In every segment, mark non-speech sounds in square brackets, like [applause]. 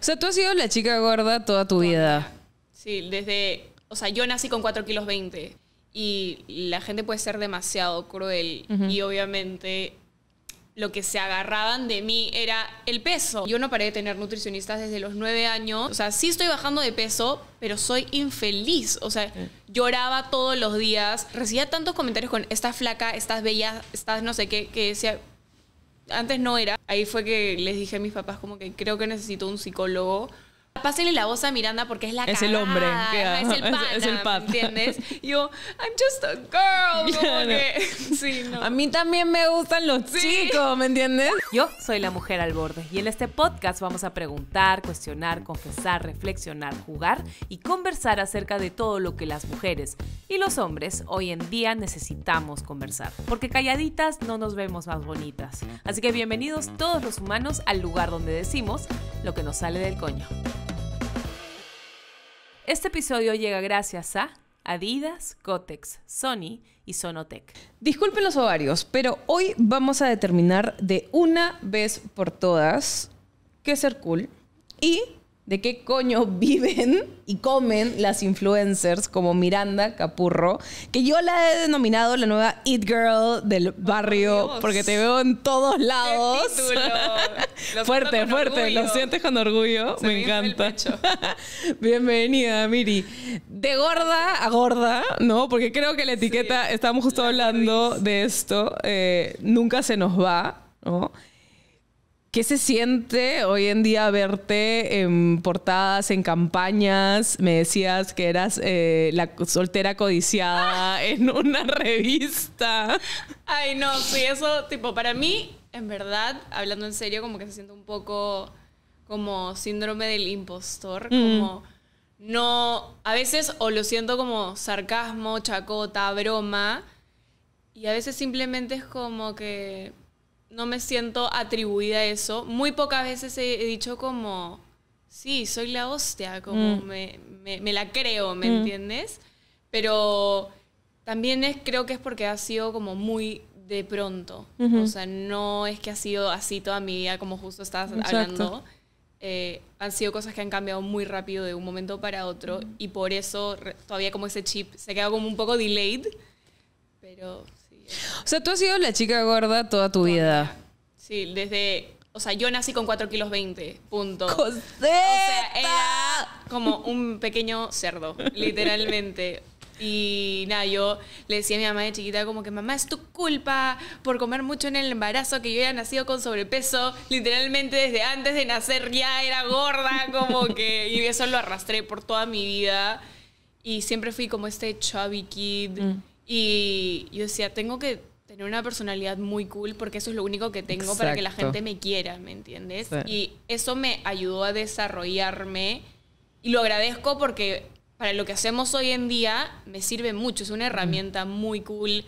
O sea, tú has sido la chica gorda toda tu vida. Sí, desde. O sea, yo nací con 4 kilos 20. Y la gente puede ser demasiado cruel. Y obviamente lo que se agarraban de mí era el peso. Yo no paré de tener nutricionistas desde los 9 años. O sea, sí estoy bajando de peso, pero soy infeliz. O sea, lloraba todos los días. Recibía tantos comentarios con estás flaca, estás bella, estás no sé qué, que decía, antes no era. Ahí fue que les dije a mis papás como que creo que necesito un psicólogo Pásenle la voz a Miranda porque es la Es el hombre. [laughs] es el pana, es, ¿Entiendes? [laughs] Yo, I'm just a girl. [laughs] sí, no. A mí también me gustan los chicos, ¿me entiendes? Yo soy la mujer al borde y en este podcast vamos a preguntar, cuestionar, confesar, reflexionar, jugar y conversar acerca de todo lo que las mujeres y los hombres hoy en día necesitamos conversar. Porque calladitas no nos vemos más bonitas. Así que bienvenidos todos los humanos al lugar donde decimos lo que nos sale del coño. Este episodio llega gracias a Adidas, Cotex, Sony y Sonotec. Disculpen los ovarios, pero hoy vamos a determinar de una vez por todas qué ser cool y de qué coño [laughs] viven y comen las influencers como Miranda Capurro, que yo la he denominado la nueva It Girl del barrio, oh, porque te veo en todos lados. [laughs] fuerte, fuerte, lo sientes con orgullo, me, encanta. [laughs] Bienvenida, Miri. De gorda a gorda, ¿no? Porque creo que la etiqueta, estamos justo hablando de esto, eh, nunca se nos va, ¿no? ¿Qué se siente hoy en día verte en portadas, en campañas? Me decías que eras eh, la soltera codiciada [laughs] en una revista. Ay, no, sí, eso, tipo, para mí, en verdad, hablando en serio, como que se siente un poco como síndrome del impostor, mm. como no, a veces o lo siento como sarcasmo, chacota, broma, y a veces simplemente es como que no me siento atribuida a eso. Muy pocas veces he dicho como, sí, soy la hostia, como mm. me, la creo, ¿me mm. entiendes? Pero también es, creo que es porque ha sido como muy de pronto. O sea, no es que ha sido así toda mi vida, como justo estabas hablando. Eh, han sido cosas que han cambiado muy rápido de un momento para otro y por eso todavía como ese chip se queda como un poco delayed, pero o sea, tú has sido la chica gorda toda tu vida. Sí, desde. O sea, yo nací con 4 kilos 20, punto. O sea, era como un pequeño cerdo, literalmente. Y nada, yo le decía a mi mamá de chiquita como que mamá es tu culpa por comer mucho en el embarazo, que yo había nacido con sobrepeso, literalmente desde antes de nacer ya era gorda, como que... Y eso lo arrastré por toda mi vida. Y siempre fui como este chubby kid. Mm. Y yo decía, tengo que tener una personalidad muy cool porque eso es lo único que tengo para que la gente me quiera, ¿me entiendes? Y eso me ayudó a desarrollarme y lo agradezco porque para lo que hacemos hoy en día me sirve mucho, es una herramienta muy cool.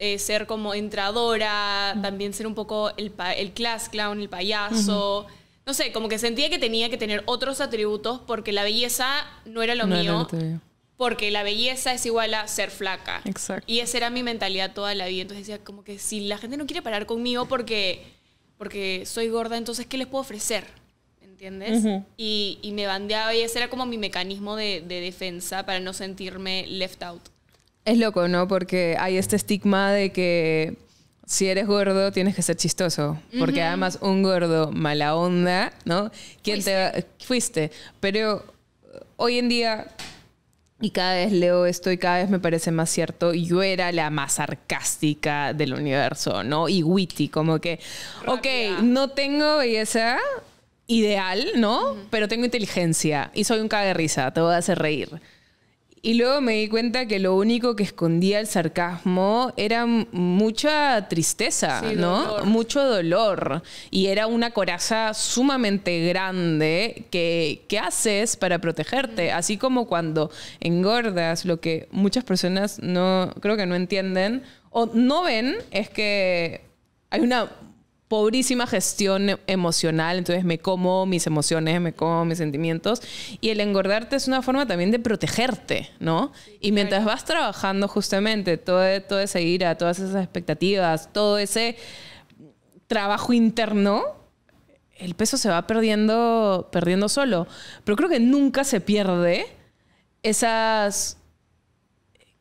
Eh, ser como entradora, también ser un poco el, el class clown, el payaso. no sé, como que sentía que tenía que tener otros atributos porque la belleza no era lo mío porque la belleza es igual a ser flaca. Exacto. Y esa era mi mentalidad toda la vida. Entonces decía, como que si la gente no quiere parar conmigo porque, porque soy gorda, entonces, ¿qué les puedo ofrecer? ¿Entiendes? y, me bandeaba y ese era como mi mecanismo de, defensa para no sentirme left out. Es loco, ¿no? Porque hay este estigma de que si eres gordo tienes que ser chistoso, porque además un gordo mala onda, ¿no? ¿Quién te fuiste? Pero eh, hoy en día y cada vez leo esto y cada vez me parece más cierto. Yo era la más sarcástica del universo, ¿no? Y witty, como que, ok, no tengo belleza ideal, ¿no? Pero tengo inteligencia y soy un de risa, te voy a hacer reír. Y luego me di cuenta que lo único que escondía el sarcasmo era mucha tristeza, ¿no? Mucho dolor. Y era una coraza sumamente grande que, ¿Qué haces para protegerte. Así como cuando engordas, lo que muchas personas no, creo que no entienden o no ven es que hay una pobrísima gestión emocional, entonces me como mis emociones, me como mis sentimientos y el engordarte es una forma también de protegerte, ¿no? Y mientras vas trabajando justamente todo, todo esa ira, todas esas expectativas, todo ese trabajo interno, el peso se va perdiendo, perdiendo solo. Pero creo que nunca se pierde esas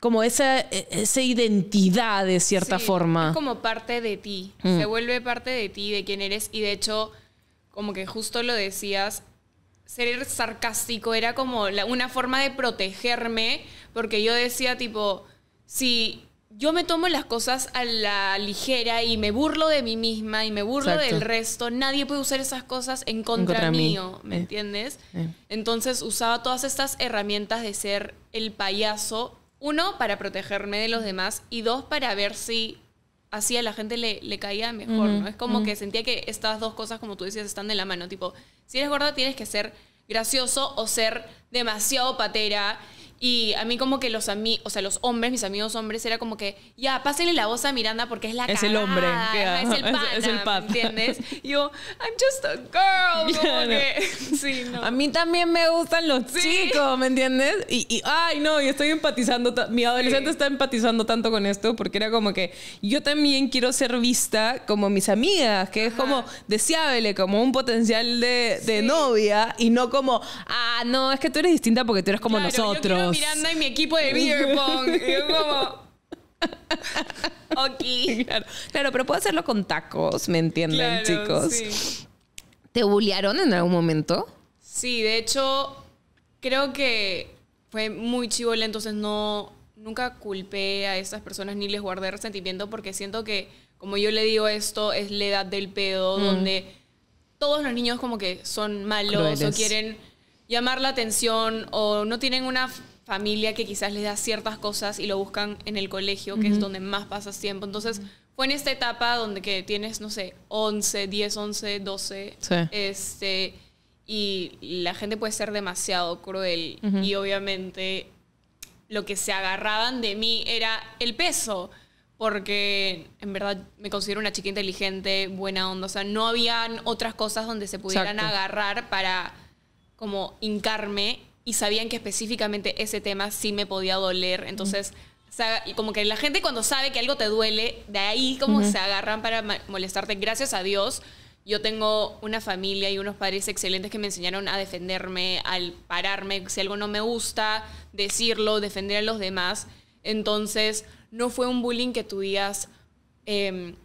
como esa, e, esa identidad de cierta forma. Es como parte de ti, mm. se vuelve parte de ti, de quién eres y de hecho, como que justo lo decías, ser sarcástico era como una forma de protegerme porque yo decía tipo, si yo me tomo las cosas a la ligera y me burlo de mí misma y me burlo del resto, nadie puede usar esas cosas en contra, mío, ¿me eh. entiendes? Eh. Entonces usaba todas estas herramientas de ser el payaso uno, para protegerme de los demás y dos, para ver si así a la gente le, caía mejor, ¿no? Es como que sentía que estas dos cosas, como tú decías, están de la mano. Tipo, si eres gorda tienes que ser gracioso o ser demasiado patera y a mí como que los o sea, los hombres, mis amigos hombres, era como que, ya, pásenle la voz a Miranda porque es la Es el hombre. [laughs] Es el pana, es, ¿Entiendes? [laughs] yo, I'm just a girl. [laughs] Como sí, no. A mí también me gustan los chicos, ¿me entiendes? Y, y, ay, no, Y estoy empatizando, mi adolescente está empatizando tanto con esto porque era como que yo también quiero ser vista como mis amigas, que es como deseable, como un potencial de, novia y no como, ah, no, es que tú eres distinta porque tú eres como nosotros. Miranda y mi equipo de beer [laughs] pong. yo como... [laughs] ok. Claro, pero puedo hacerlo con tacos, ¿me entienden, chicos? ¿Te bullearon en algún momento? Sí, de hecho, creo que fue muy chivola, entonces no, nunca culpé a esas personas ni les guardé resentimiento porque siento que, como yo le digo esto, es la edad del pedo, mm. donde todos los niños como que son malos o quieren llamar la atención o no tienen una familia que quizás les da ciertas cosas y lo buscan en el colegio, que es donde más pasas tiempo. Entonces, fue en esta etapa donde que tienes, no sé, 11, 10, 11, 12. Este, y la gente puede ser demasiado cruel. Y obviamente lo que se agarraban de mí era el peso. Porque en verdad me considero una chica inteligente, buena onda. O sea, no habían otras cosas donde se pudieran agarrar para como hincarme y sabían que específicamente ese tema sí me podía doler. Entonces, como que la gente cuando sabe que algo te duele, de ahí como se agarran para molestarte. Gracias a Dios, yo tengo una familia y unos padres excelentes que me enseñaron a defenderme, al pararme, si algo no me gusta, decirlo, defender a los demás. Entonces, no fue un bullying que tú digas... Em,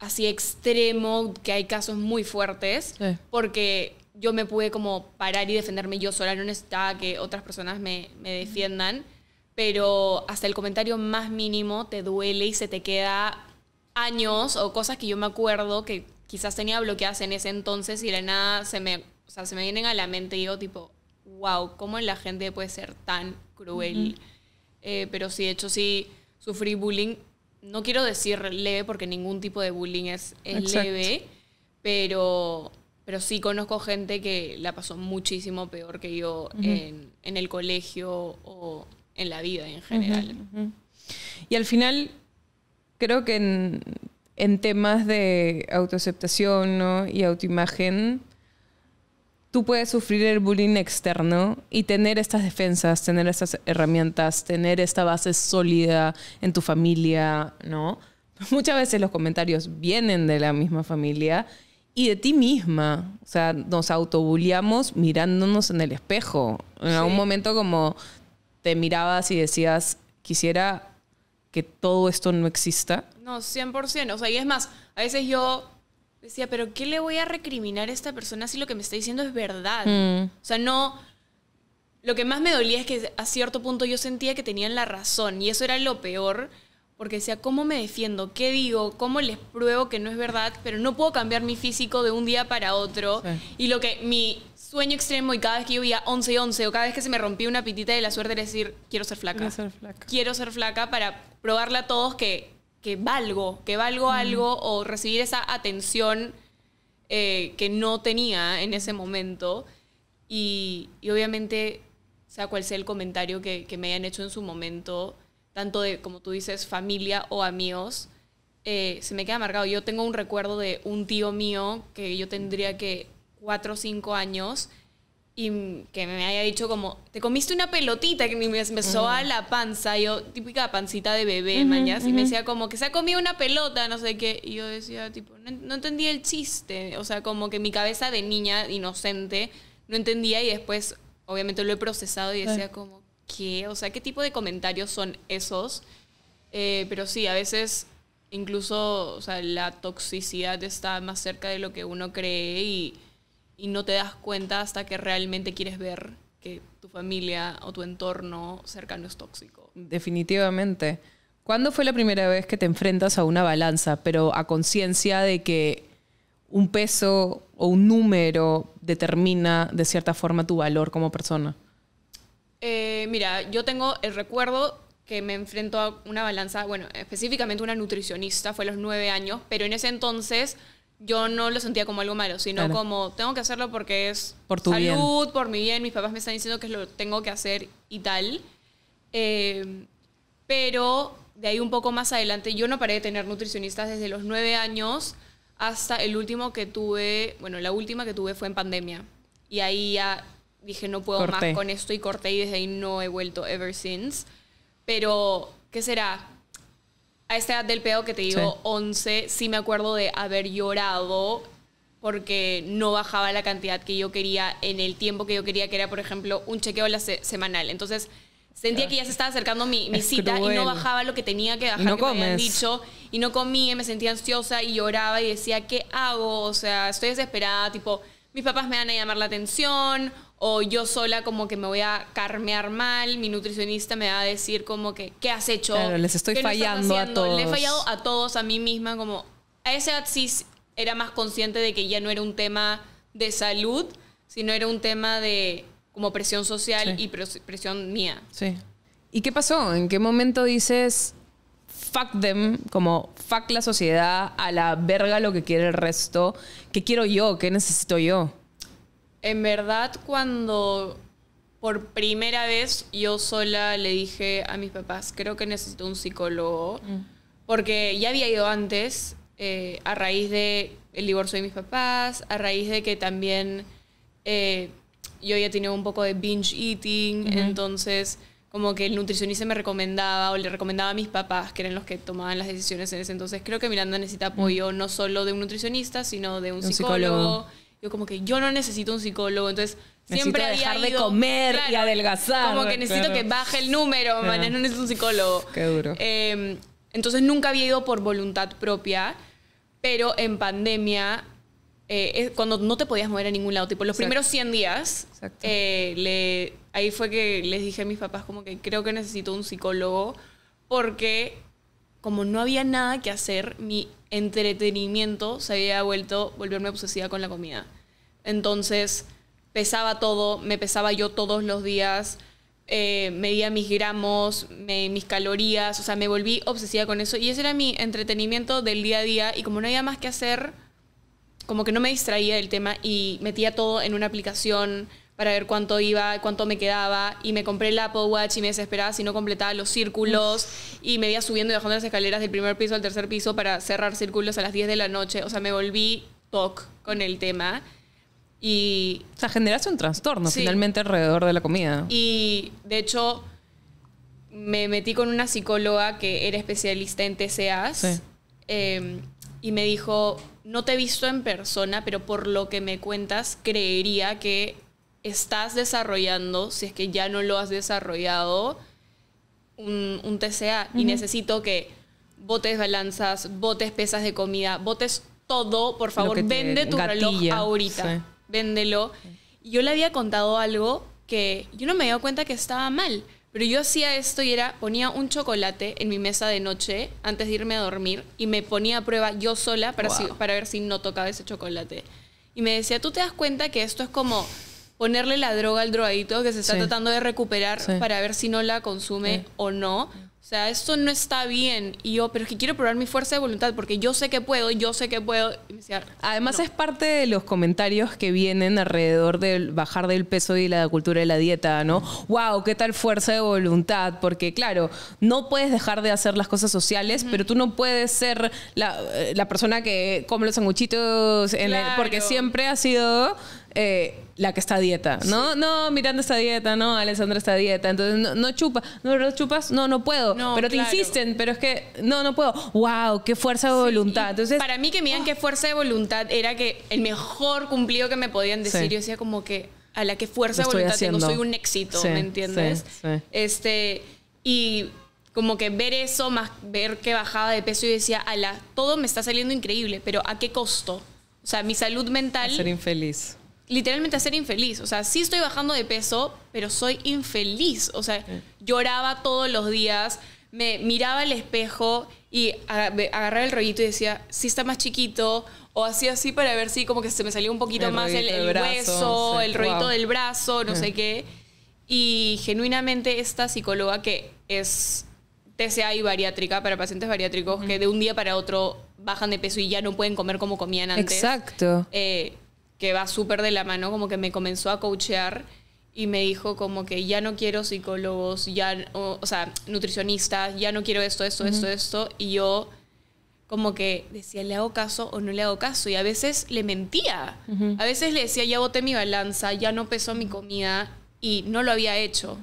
así extremo, que hay casos muy fuertes, porque yo me pude como parar y defenderme yo sola, no necesitaba que otras personas me, defiendan, pero hasta el comentario más mínimo te duele y se te queda años o cosas que yo me acuerdo que quizás tenía bloqueadas en ese entonces y de nada se me, se me vienen a la mente y digo tipo, wow, ¿cómo la gente puede ser tan cruel? Eh, pero sí, de hecho sí sufrí bullying. No quiero decir leve porque ningún tipo de bullying es, es leve, pero pero sí conozco gente que la pasó muchísimo peor que yo en, el colegio o en la vida en general. Y al final, creo que en, temas de autoaceptación y autoimagen, tú puedes sufrir el bullying externo y tener estas defensas, tener estas herramientas, tener esta base sólida en tu familia, ¿no? [laughs] Muchas veces los comentarios vienen de la misma familia y de ti misma. O sea, nos autobuleamos mirándonos en el espejo. En algún momento como te mirabas y decías, quisiera que todo esto no exista. No, 100%. O sea, y es más, a veces yo decía, pero ¿qué le voy a recriminar a esta persona si lo que me está diciendo es verdad? Mm. O sea, no... Lo que más me dolía es que a cierto punto yo sentía que tenían la razón y eso era lo peor porque sea cómo me defiendo, qué digo, cómo les pruebo que no es verdad, pero no puedo cambiar mi físico de un día para otro. Y lo que mi sueño extremo y cada vez que yo veía 11 y 11 o cada vez que se me rompía una pitita de la suerte era decir, quiero ser flaca. Quiero ser flaca. Quiero ser flaca para probarle a todos que, que valgo, que valgo algo o recibir esa atención eh, que no tenía en ese momento. Y, obviamente, sea cual sea el comentario que, que me hayan hecho en su momento, tanto de, como tú dices, familia o amigos, eh, se me queda marcado. Yo tengo un recuerdo de un tío mío que yo tendría que cuatro o cinco años y que me haya dicho como, te comiste una pelotita que me, empezó a la panza, yo típica pancita de bebé, uh y me decía como que se ha comido una pelota, no sé qué, y yo decía tipo, no entendía el chiste, o sea, como que mi cabeza de niña inocente no entendía y después obviamente lo he procesado y decía como, ¿qué? O sea, ¿qué tipo de comentarios son esos? Eh, pero sí, a veces incluso sea, la toxicidad está más cerca de lo que uno cree y, y, no te das cuenta hasta que realmente quieres ver que tu familia o tu entorno cercano es tóxico. Definitivamente. ¿Cuándo fue la primera vez que te enfrentas a una balanza, pero a conciencia de que un peso o un número determina de cierta forma tu valor como persona? Eh, mira, yo tengo el recuerdo que me enfrento a una balanza, bueno, específicamente una nutricionista, fue a los nueve años, pero en ese entonces yo no lo sentía como algo malo, sino como tengo que hacerlo porque es salud, por mi bien, mis papás me están diciendo que lo tengo que hacer y tal. Eh, pero de ahí un poco más adelante, yo no paré de tener nutricionistas desde los nueve años hasta el último que tuve, bueno, la última que tuve fue en pandemia. Y ahí ya dije, no puedo más con esto y corté y desde ahí no he vuelto ever since. Pero, ¿qué será? A esta edad del pedo que te digo, 11, sí me acuerdo de haber llorado porque no bajaba la cantidad que yo quería en el tiempo que yo quería, que era, por ejemplo, un chequeo la semanal. Entonces, sentía que ya se estaba acercando mi, cita y no bajaba lo que tenía que bajar, como que me habían dicho. Y no comía, me sentía ansiosa y lloraba y decía, ¿qué hago? O sea, estoy desesperada, tipo, mis papás me van a llamar la atención o yo sola como que me voy a carmear mal, mi nutricionista me va a decir como que, ¿qué has hecho? Claro, les estoy fallando a todos. Le he fallado a todos, a mí misma, como a ese edad era más consciente de que ya no era un tema de salud, sino era un tema de como presión social y presión mía. Sí. ¿Y qué pasó? ¿En qué momento dices, fuck them, como fuck la sociedad, a la verga lo que quiere el resto, qué quiero yo, qué necesito yo? En verdad, cuando por primera vez yo sola le dije a mis papás, creo que necesito un psicólogo, mm. porque ya había ido antes eh, a raíz de el divorcio de mis papás, a raíz de que también eh, yo ya tenía un poco de binge eating, entonces como que el nutricionista me recomendaba o le recomendaba a mis papás, que eran los que tomaban las decisiones en ese entonces. Creo que Miranda necesita mm. apoyo no solo de un nutricionista, sino de un, psicólogo yo como que yo no necesito un psicólogo, entonces siempre había dejar de comer y adelgazar. Como que necesito que baje el número, man, no necesito un psicólogo. Qué duro. Em, entonces nunca había ido por voluntad propia, pero en pandemia, eh, cuando no te podías mover a ningún lado, tipo los primeros 100 días, eh, le, ahí fue que les dije a mis papás como que creo que necesito un psicólogo porque como no había nada que hacer, mi entretenimiento se había vuelto volverme obsesiva con la comida. Entonces pesaba todo, me pesaba yo todos los días, eh, medía mis gramos, mis calorías, o sea, me volví obsesiva con eso. Y ese era mi entretenimiento del día a día. Y como no había más que hacer, como que no me distraía del tema y metía todo en una aplicación para ver cuánto iba, cuánto me quedaba, y me compré el Apple Watch y me desesperaba si no completaba los círculos, y me iba subiendo y bajando las escaleras del primer piso al tercer piso para cerrar círculos a las 10 de la noche, o sea, me volví toc con el tema. Y, o sea, generas un trastorno finalmente alrededor de la comida. Y de hecho, me metí con una psicóloga que era especialista en TCAs em, y me dijo, no te he visto en persona, pero por lo que me cuentas, creería que estás desarrollando, si es que ya no lo has desarrollado, un, TCA. Y necesito que botes balanzas, botes pesas de comida, botes todo, por favor, vende tu reloj ahorita véndelo. Y yo le había contado algo que yo no me había dado cuenta que estaba mal. Pero yo hacía esto y era, ponía un chocolate en mi mesa de noche antes de irme a dormir y me ponía a prueba yo sola para, ver si no tocaba ese chocolate. Y me decía, ¿tú te das cuenta que esto es como ponerle la droga al drogadito que se está tratando de recuperar para ver si no la consume o no? O sea, esto no está bien. Y yo, pero es que quiero probar mi fuerza de voluntad porque yo sé que puedo, yo sé que puedo. Además, es parte de los comentarios que vienen alrededor del bajar del peso y la cultura de la dieta, ¿no? ¡Wow! ¿Qué tal fuerza de voluntad? Porque, claro, no puedes dejar de hacer las cosas sociales, pero tú no puedes ser la, eh, persona que come los sanguchitos porque siempre ha sido eh, la que está dieta. No, no, mirando esta dieta, no, Alessandra está a dieta. Entonces, no, no chupa, no lo chupas, no, no puedo. pero te insisten, pero es que no, no puedo. ¡Wow! ¡Qué fuerza de voluntad! Entonces, para mí que me ¡ah! qué fuerza de voluntad era que el mejor cumplido que me podían decir. Yo decía como que a la que fuerza de voluntad tengo, soy un éxito, ¿me entiendes? este, y como que ver eso, más ver que bajaba de peso y decía, la todo me está saliendo increíble, pero ¿a qué costo? O sea, mi salud mental... ser infeliz literalmente a ser infeliz. O sea, sí estoy bajando de peso, pero soy infeliz. O sea, lloraba todos los días, me miraba al espejo y agarraba el rollito y decía, sí está más chiquito, o hacía así para ver si como que se me salía un poquito más el, hueso, el rollito del brazo, no sé mm. qué. Y genuinamente esta psicóloga que es TCA y bariátrica para pacientes bariátricos que de un día para otro bajan de peso y ya no pueden comer como comían antes. Exacto. Eh, que va súper de la mano, como que me comenzó a coachear y me dijo como que ya no quiero psicólogos, ya, o, sea, nutricionistas, ya no quiero esto, esto, esto, esto. Y yo como que decía, ¿le hago caso o no le hago caso? Y a veces le mentía. A veces le decía, ya boté mi balanza, ya no peso mi comida y no lo había hecho.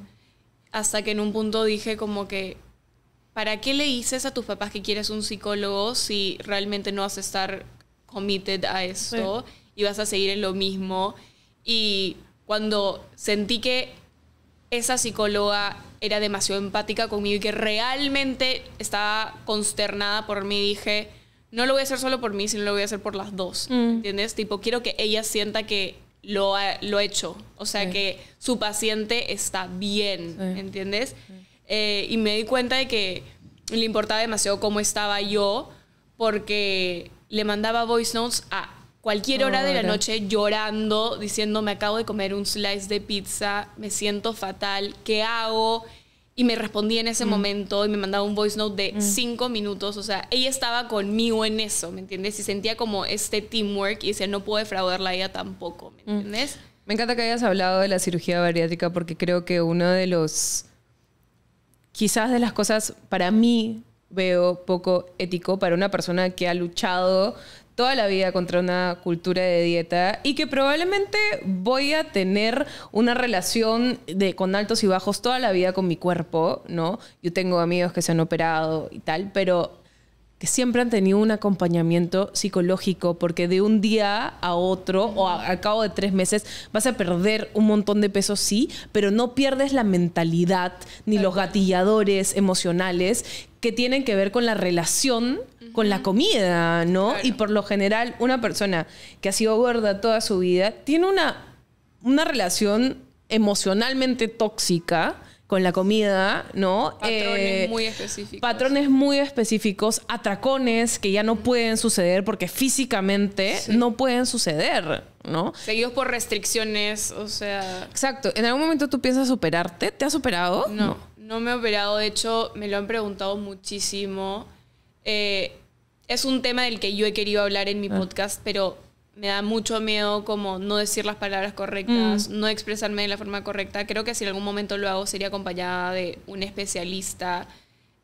Hasta que en un punto dije como que, ¿para qué le dices a tus papás que quieres un psicólogo si realmente no vas a estar committed a esto? ibas a seguir en lo mismo. Y cuando sentí que esa psicóloga era demasiado empática conmigo y que realmente estaba consternada por mí, dije, no lo voy a hacer solo por mí, sino lo voy a hacer por las dos. Mm. ¿Entiendes? Tipo, quiero que ella sienta que lo ha hecho. O sea, que su paciente está bien. ¿Entiendes? Eh, y me di cuenta de que le importaba demasiado cómo estaba yo porque le mandaba voice notes a cualquier hora de la noche llorando, diciendo me acabo de comer un slice de pizza, me siento fatal, ¿qué hago? Y me respondí en ese mm. momento y me mandaba un voice note de mm. cinco minutos. O sea, ella estaba conmigo en eso, ¿me entiendes? Y sentía como este teamwork y decía, no puedo defraudarla a ella tampoco, ¿me mm. entiendes? Me encanta que hayas hablado de la cirugía bariátrica porque creo que uno de los, quizás de las cosas para mí veo poco ético para una persona que ha luchado toda la vida contra una cultura de dieta y que probablemente voy a tener una relación de, con altos y bajos toda la vida con mi cuerpo, ¿no? Yo tengo amigos que se han operado y tal, pero que siempre han tenido un acompañamiento psicológico, porque de un día a otro o al cabo de tres meses vas a perder un montón de peso, sí, pero no pierdes la mentalidad ni los gatilladores emocionales que tienen que ver con la relación con la comida, ¿no? Y por lo general, una persona que ha sido gorda toda su vida tiene una, una relación emocionalmente tóxica con la comida, ¿no? Patrones eh, muy específicos. Patrones muy específicos, atracones que ya no pueden suceder porque físicamente no pueden suceder, ¿no? Seguidos por restricciones, o sea... Exacto. ¿En algún momento tú piensas superarte? ¿Te has superado? No, no, me he operado. De hecho, me lo han preguntado muchísimo. Eh, es un tema del que yo he querido hablar en mi ah. podcast, pero me da mucho miedo como no decir las palabras correctas, mm. no expresarme de la forma correcta. Creo que si en algún momento lo hago sería acompañada de un especialista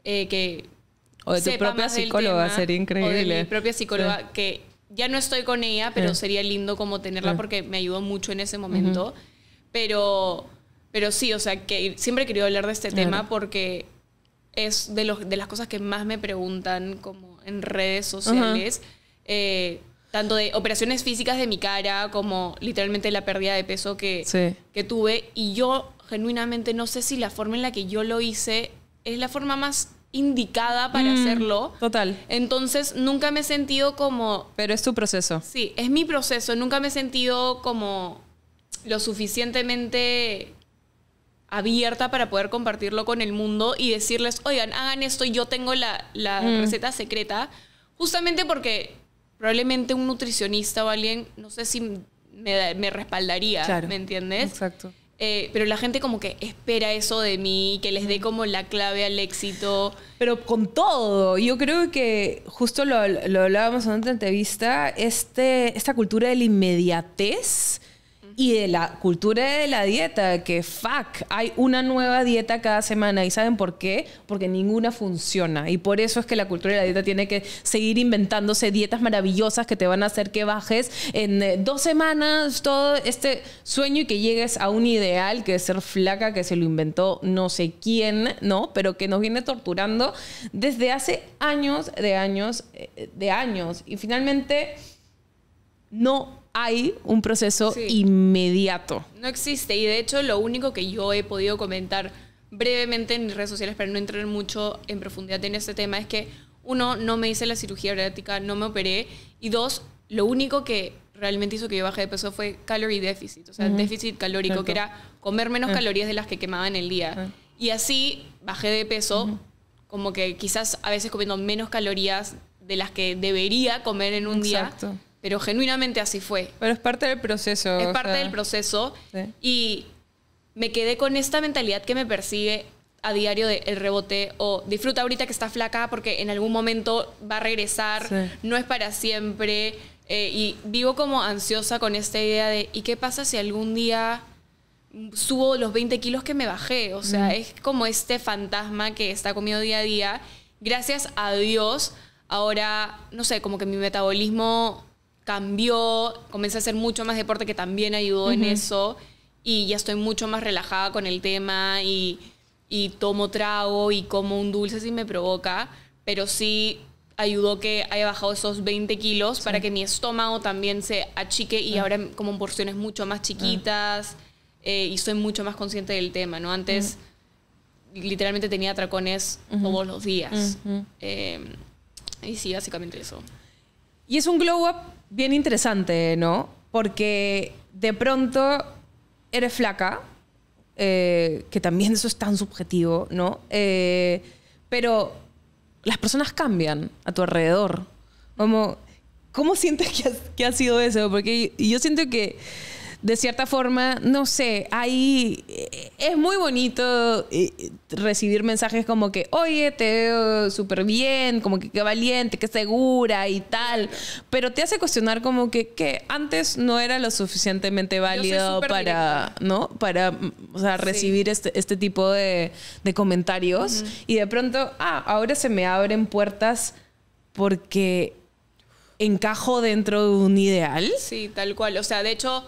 eh, que... O de tu propia psicóloga, sería increíble. O de mi propia psicóloga, que ya no estoy con ella, pero sería lindo como tenerla porque me ayudó mucho en ese momento. Pero, pero sí, o sea, que siempre he querido hablar de este tema porque es de, los, de las cosas que más me preguntan como en redes sociales, eh, tanto de operaciones físicas de mi cara como literalmente la pérdida de peso que, que tuve. Y yo genuinamente no sé si la forma en la que yo lo hice es la forma más indicada para mm, hacerlo. Total. Entonces nunca me he sentido como... Pero es tu proceso. Sí, es mi proceso. Nunca me he sentido como lo suficientemente abierta para poder compartirlo con el mundo y decirles, oigan, hagan esto yo tengo la, mm. receta secreta, justamente porque probablemente un nutricionista o alguien, no sé si me, respaldaría, ¿me entiendes? Exacto. Eh, pero la gente como que espera eso de mí, que les dé mm. como la clave al éxito. Pero con todo, yo creo que justo lo, lo hablábamos en otra entrevista, este, esta cultura de la inmediatez y de la cultura de la dieta, que fuck, hay una nueva dieta cada semana. ¿Y saben por qué? Porque ninguna funciona. Y por eso es que la cultura de la dieta tiene que seguir inventándose dietas maravillosas que te van a hacer que bajes en eh, dos semanas todo este sueño y que llegues a un ideal que es ser flaca, que se lo inventó no sé quién, ¿no? Pero que nos viene torturando desde hace años, de años, eh, de años. Y finalmente no hay un proceso inmediato. No existe. Y de hecho, lo único que yo he podido comentar brevemente en redes sociales, para no entrar mucho en profundidad en este tema, es que uno, no me hice la cirugía bariátrica, no me operé. Y dos, lo único que realmente hizo que yo bajé de peso fue calorie deficit, o sea, déficit calórico, que era comer menos ah. calorías de las que quemaba en el día. Ah. Y así bajé de peso, como que quizás a veces comiendo menos calorías de las que debería comer en un Exacto. día pero genuinamente así fue. Pero es parte del proceso. Es parte del proceso. Y me quedé con esta mentalidad que me persigue a diario del rebote o disfruta ahorita que está flaca porque en algún momento va a regresar, no es para siempre. Eh, y vivo como ansiosa con esta idea de ¿y qué pasa si algún día subo los 20 kilos que me bajé? O sea, mm. es como este fantasma que está conmigo día a día. Gracias a Dios, ahora, no sé, como que mi metabolismo cambió, comencé a hacer mucho más deporte que también ayudó en eso y ya estoy mucho más relajada con el tema y, tomo trago y como un dulce si me provoca, pero sí ayudó que haya bajado esos 20 kilos para que mi estómago también se achique y ah. ahora como en porciones mucho más chiquitas eh, y soy mucho más consciente del tema, ¿no? Antes literalmente tenía tracones todos los días. Em, y sí, básicamente eso. Y es un glow up bien interesante, ¿no? Porque de pronto eres flaca, eh, que también eso es tan subjetivo, ¿no? Eh, pero las personas cambian a tu alrededor. Como, ¿Cómo sientes que ha sido eso? Porque yo siento que de cierta forma, no sé, ahí eh, es muy bonito eh, recibir mensajes como que, oye, te veo súper bien, como que qué valiente, qué segura y tal, pero te hace cuestionar como que, antes no era lo suficientemente válido para, ¿no? Para, mm, recibir este, este, tipo de, comentarios y de pronto, ah, ahora se me abren puertas porque encajo dentro de un ideal. Sí, tal cual. O sea, de hecho,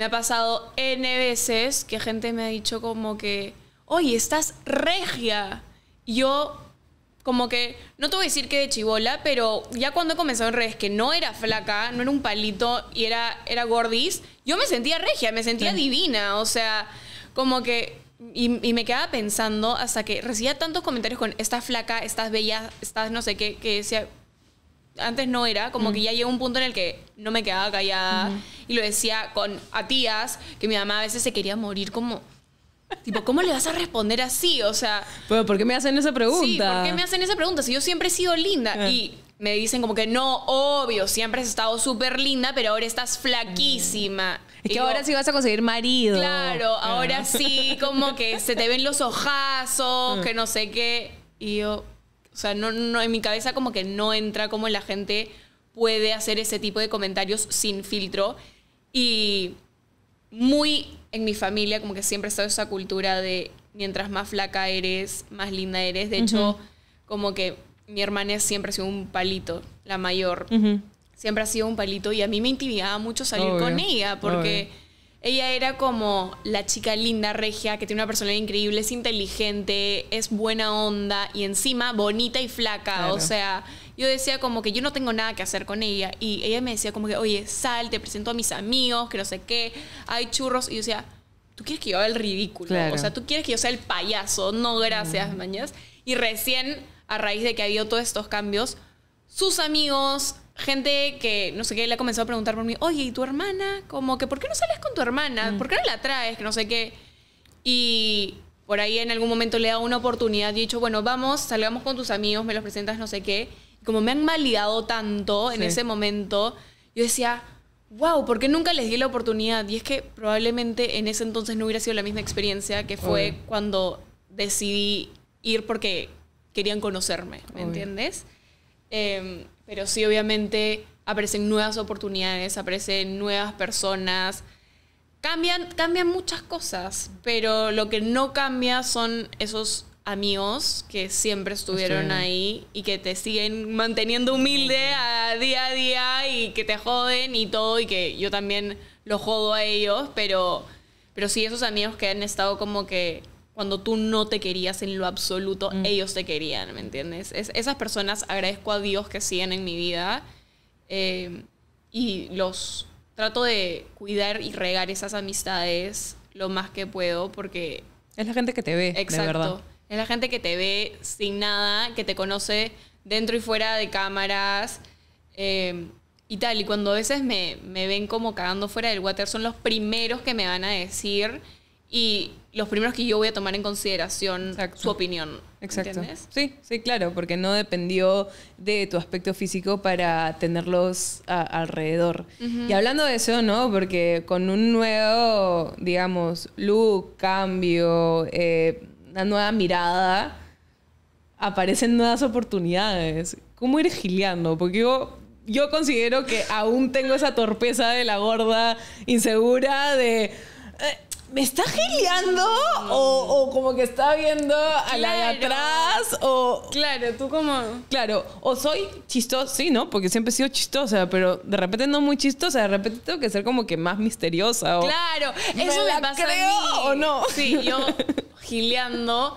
me ha pasado N veces que gente me ha dicho como que, oye, estás regia. Yo como que, no te voy a decir que de chivola, pero ya cuando he comenzado en redes, que no era flaca, no era un palito y era, era gordis, yo me sentía regia, me sentía divina, o sea, como que... Y, y, me quedaba pensando hasta que recibía tantos comentarios con estás flaca, estás bella, estás no sé qué, que decía, antes no era, como que ya llegó un punto en el que no me quedaba callada y lo decía con a tías, que mi mamá a veces se quería morir como... Tipo, ¿cómo le vas a responder así? O sea... Pero, ¿por qué me hacen esa pregunta? Sí, me hacen esa pregunta? Si yo siempre he sido linda. Eh. Y me dicen como que no, obvio, siempre has estado súper linda, pero ahora estás flaquísima. Es que ahora sí vas a conseguir marido. Claro, ah. ahora sí, como que se te ven los ojazos, ah. que no sé qué. Y yo, o sea, no, en mi cabeza como que no entra cómo la gente puede hacer ese tipo de comentarios sin filtro. Y muy en mi familia, como que siempre ha estado esa cultura de mientras más flaca eres, más linda eres. De hecho, como que mi hermana siempre ha sido un palito, la mayor. Siempre ha sido un palito y a mí me intimidaba mucho salir con ella porque... Ella era como la chica linda, regia, que tiene una personalidad increíble, es inteligente, es buena onda y encima bonita y flaca. O sea, yo decía como que yo no tengo nada que hacer con ella. Y ella me decía como que, oye, sal, te presento a mis amigos, que no sé qué, hay churros. Y yo decía, tú quieres que yo haga el ridículo. O sea, tú quieres que yo sea el payaso. No, gracias, mañas. Y recién, a raíz de que ha habido todos estos cambios, sus amigos, gente que, no sé qué, le ha comenzado a preguntar por mí, oye, ¿y tu hermana? Como que, ¿por qué no sales con tu hermana? Mm. ¿Por qué no la traes? Que no sé qué. Y por ahí en algún momento le he dado una oportunidad, y he dicho, bueno, vamos, salgamos con tus amigos, me los presentas, no sé qué. como me han malidado tanto en ese momento, yo decía, wow, ¿por qué nunca les di la oportunidad? Y es que probablemente en ese entonces no hubiera sido la misma experiencia que fue cuando decidí ir porque querían conocerme, ¿me entiendes? Em, pero sí, obviamente, aparecen nuevas oportunidades, aparecen nuevas personas. Cambian, cambian muchas cosas, pero lo que no cambia son esos amigos que siempre estuvieron ahí y que te siguen manteniendo humilde a día a día y que te joden y todo y que yo también lo jodo a ellos, pero, pero sí esos amigos que han estado como que cuando tú no te querías en lo absoluto, mm. ellos te querían, ¿me entiendes? esas personas agradezco a Dios que siguen en mi vida eh, y los trato de cuidar y regar esas amistades lo más que puedo porque... Es la gente que te ve, exacto, de verdad. Es la gente que te ve sin nada, que te conoce dentro y fuera de cámaras. Eh, y tal, y cuando a veces me, me ven como cagando fuera del water, son los primeros que me van a decir, y los primeros que yo voy a tomar en consideración su opinión. Exacto. ¿Entiendes? Sí, sí, claro, porque no dependió de tu aspecto físico para tenerlos alrededor. Y hablando de eso, ¿no? Porque con un nuevo, digamos, look, cambio, eh, una nueva mirada, aparecen nuevas oportunidades. ¿Cómo eres giliando? Porque yo yo considero que aún tengo esa torpeza de la gorda insegura de eh, ¿me está gileando? O, como que está viendo a la de atrás. O, claro, tú como. Claro, o soy chistosa, sí, ¿no? Porque siempre he sido chistosa, pero de repente no muy chistosa, de repente tengo que ser como que más misteriosa. O, claro, eso me, pasa o no? Sí, yo gileando.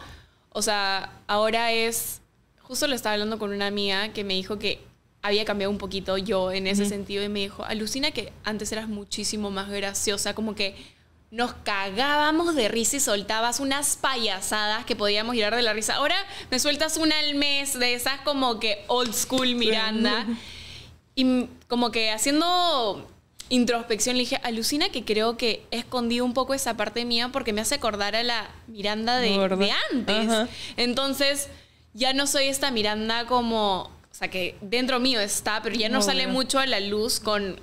O sea, ahora es. Justo lo estaba hablando con una mía que me dijo que había cambiado un poquito yo en ese sentido y me dijo, alucina que antes eras muchísimo más graciosa, como que nos cagábamos de risa y soltabas unas payasadas que podíamos girar de la risa. Ahora me sueltas una al mes de esas como que old school Miranda. Y como que haciendo introspección le dije, alucina que creo que he escondido un poco esa parte mía porque me hace acordar a la Miranda de, antes. Entonces ya no soy esta Miranda como, o sea, que dentro mío está, pero ya no sale mucho a la luz con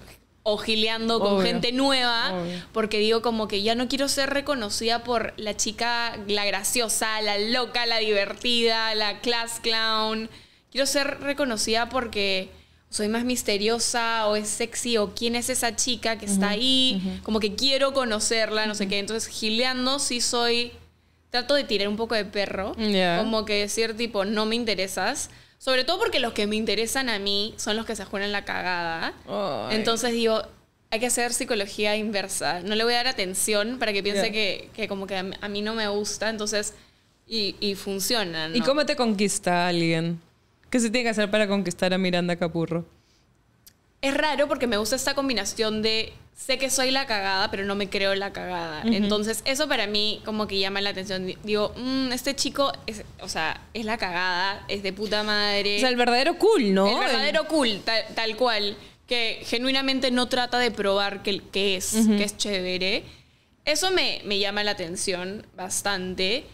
o gileando con gente nueva, porque digo como que ya no quiero ser reconocida por la chica, la graciosa, la loca, la divertida, la class clown. Quiero ser reconocida porque soy más misteriosa o es sexy o quién es esa chica que está ahí, como que quiero conocerla, no sé qué. Entonces, gileando sí soy, trato de tirar un poco de perro, como que decir tipo, no me interesas sobre todo porque los que me interesan a mí son los que se juegan la cagada. Entonces digo, hay que hacer psicología inversa. No le voy a dar atención para que piense que, como que a mí no me gusta. Entonces, y, y ¿Y cómo te conquista alguien? ¿Qué se tiene que hacer para conquistar a Miranda Capurro? Es raro porque me gusta esta combinación de sé que soy la cagada, pero no me creo la cagada. Entonces, eso para mí como que llama la atención. Digo, mm, este chico, es, o sea, es la cagada, es de puta madre. es el verdadero cool, ¿no? El verdadero cool, tal, cual. Que genuinamente no trata de probar que, que es, que es chévere. Eso me, me llama la atención bastante.